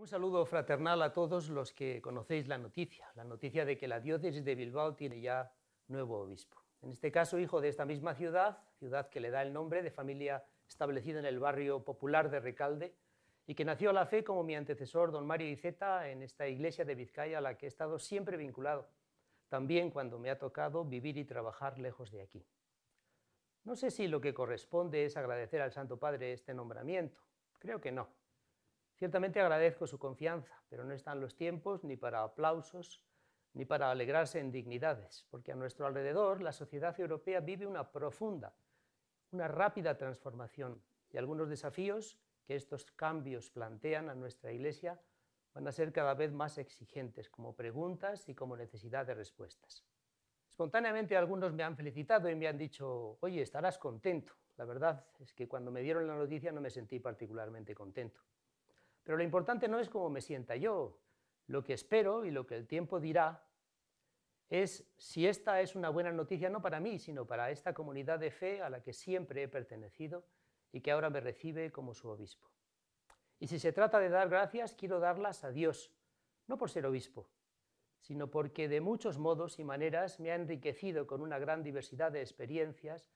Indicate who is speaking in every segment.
Speaker 1: Un saludo fraternal a todos los que conocéis la noticia, la noticia de que la diócesis de Bilbao tiene ya nuevo obispo. En este caso, hijo de esta misma ciudad, ciudad que le da el nombre de familia establecida en el barrio popular de Recalde y que nació a la fe como mi antecesor, don Mario Iceta, en esta iglesia de Vizcaya a la que he estado siempre vinculado, también cuando me ha tocado vivir y trabajar lejos de aquí. No sé si lo que corresponde es agradecer al Santo Padre este nombramiento, creo que no. Ciertamente agradezco su confianza, pero no están los tiempos ni para aplausos ni para alegrarse en dignidades, porque a nuestro alrededor la sociedad europea vive una profunda, una rápida transformación y algunos desafíos que estos cambios plantean a nuestra Iglesia van a ser cada vez más exigentes como preguntas y como necesidad de respuestas. Espontáneamente algunos me han felicitado y me han dicho, oye, estarás contento. La verdad es que cuando me dieron la noticia no me sentí particularmente contento. Pero lo importante no es cómo me sienta yo. Lo que espero y lo que el tiempo dirá es si esta es una buena noticia no para mí, sino para esta comunidad de fe a la que siempre he pertenecido y que ahora me recibe como su obispo. Y si se trata de dar gracias, quiero darlas a Dios, no por ser obispo, sino porque de muchos modos y maneras me ha enriquecido con una gran diversidad de experiencias,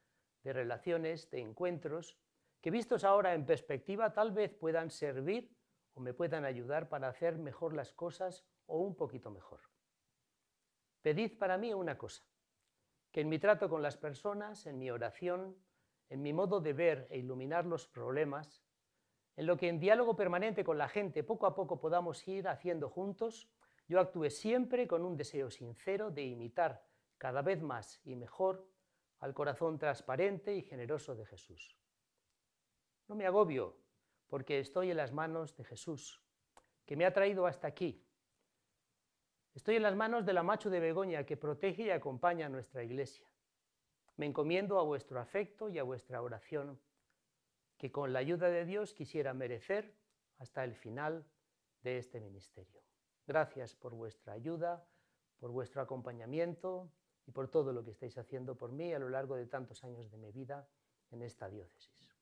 Speaker 1: de relaciones, de encuentros, que vistos ahora en perspectiva tal vez puedan servir o me puedan ayudar para hacer mejor las cosas o un poquito mejor. Pedid para mí una cosa, que en mi trato con las personas, en mi oración, en mi modo de ver e iluminar los problemas, en lo que en diálogo permanente con la gente poco a poco podamos ir haciendo juntos, yo actúe siempre con un deseo sincero de imitar cada vez más y mejor al corazón transparente y generoso de Jesús. No me agobio porque estoy en las manos de Jesús, que me ha traído hasta aquí. Estoy en las manos de la macho de Begoña, que protege y acompaña a nuestra iglesia. Me encomiendo a vuestro afecto y a vuestra oración, que con la ayuda de Dios quisiera merecer hasta el final de este ministerio. Gracias por vuestra ayuda, por vuestro acompañamiento y por todo lo que estáis haciendo por mí a lo largo de tantos años de mi vida en esta diócesis.